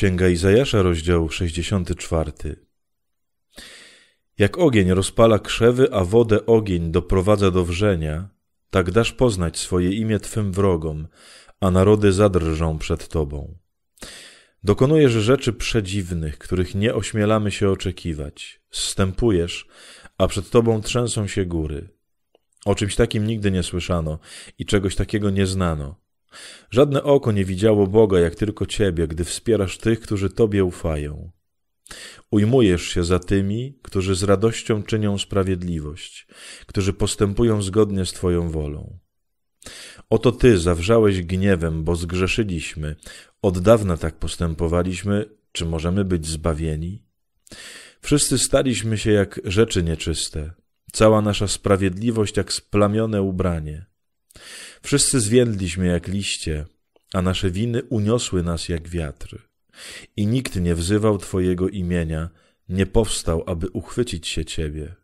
Księga Izajasza, rozdział 64. Jak ogień rozpala krzewy, a wodę ogień doprowadza do wrzenia, tak dasz poznać swoje imię Twym wrogom, a narody zadrżą przed Tobą. Dokonujesz rzeczy przedziwnych, których nie ośmielamy się oczekiwać. Zstępujesz, a przed Tobą trzęsą się góry. O czymś takim nigdy nie słyszano i czegoś takiego nie znano. Żadne oko nie widziało Boga jak tylko Ciebie, gdy wspierasz tych, którzy Tobie ufają. Ujmujesz się za tymi, którzy z radością czynią sprawiedliwość, którzy postępują zgodnie z Twoją wolą. Oto Ty zawrzałeś gniewem, bo zgrzeszyliśmy. Od dawna tak postępowaliśmy. Czy możemy być zbawieni? Wszyscy staliśmy się jak rzeczy nieczyste, cała nasza sprawiedliwość jak splamione ubranie. Wszyscy zwiędliśmy jak liście, a nasze winy uniosły nas jak wiatry. I nikt nie wzywał Twojego imienia, nie powstał, aby uchwycić się Ciebie.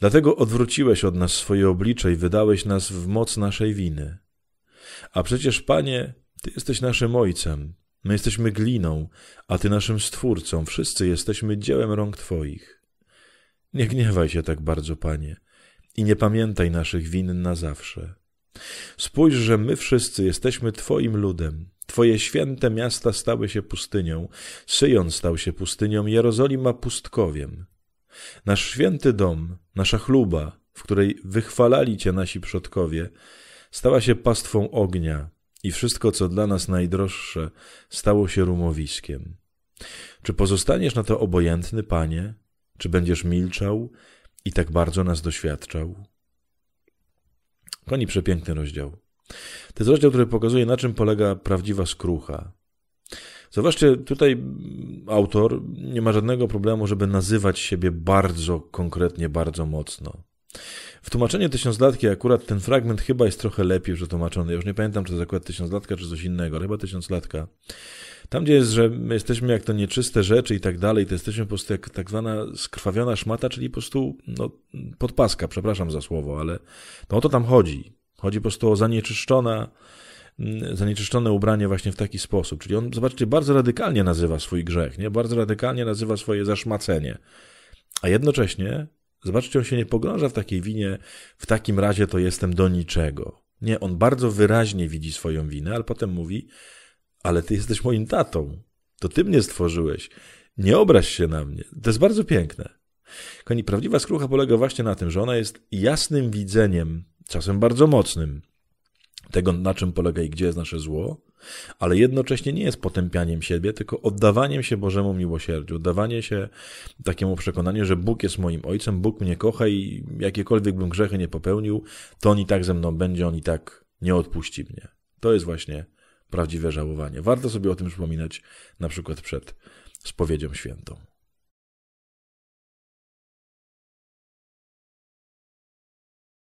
Dlatego odwróciłeś od nas swoje oblicze i wydałeś nas w moc naszej winy. A przecież, Panie, Ty jesteś naszym Ojcem, my jesteśmy gliną, a Ty naszym Stwórcą, wszyscy jesteśmy dziełem rąk Twoich. Nie gniewaj się tak bardzo, Panie, i nie pamiętaj naszych win na zawsze. Spójrz, że my wszyscy jesteśmy Twoim ludem. Twoje święte miasta stały się pustynią, Syjon stał się pustynią, Jerozolima pustkowiem. Nasz święty dom, nasza chluba, w której wychwalali Cię nasi przodkowie, stała się pastwą ognia i wszystko, co dla nas najdroższe, stało się rumowiskiem. Czy pozostaniesz na to obojętny, Panie? Czy będziesz milczał i tak bardzo nas doświadczał? Koni przepiękny rozdział. To jest rozdział, który pokazuje, na czym polega prawdziwa skrucha. Zobaczcie, tutaj autor nie ma żadnego problemu, żeby nazywać siebie bardzo konkretnie, bardzo mocno. W tłumaczeniu tysiąclatki akurat ten fragment chyba jest trochę lepiej przetłumaczony. Ja już nie pamiętam, czy to jest akurat tysiąclatka, czy coś innego, ale chyba tysiąclatka. Tam, gdzie jest, że my jesteśmy jak to nieczyste rzeczy i tak dalej, to jesteśmy po prostu jak tak zwana skrwawiona szmata, czyli po prostu no, podpaska, przepraszam za słowo, ale no o to tam chodzi. Chodzi po prostu o zanieczyszczona, mm, zanieczyszczone ubranie właśnie w taki sposób. Czyli on, zobaczcie, bardzo radykalnie nazywa swój grzech, nie? bardzo radykalnie nazywa swoje zaszmacenie. A jednocześnie Zobaczcie, on się nie pogrąża w takiej winie, w takim razie to jestem do niczego. Nie, on bardzo wyraźnie widzi swoją winę, ale potem mówi, ale ty jesteś moim tatą, to ty mnie stworzyłeś, nie obraź się na mnie. To jest bardzo piękne. Koni, prawdziwa skrucha polega właśnie na tym, że ona jest jasnym widzeniem, czasem bardzo mocnym, tego, na czym polega i gdzie jest nasze zło, ale jednocześnie nie jest potępianiem siebie, tylko oddawaniem się Bożemu miłosierdziu, oddawanie się takiemu przekonaniu, że Bóg jest moim ojcem, Bóg mnie kocha i jakiekolwiek bym grzechy nie popełnił, to on i tak ze mną będzie, on i tak nie odpuści mnie. To jest właśnie prawdziwe żałowanie. Warto sobie o tym przypominać na przykład przed spowiedzią świętą.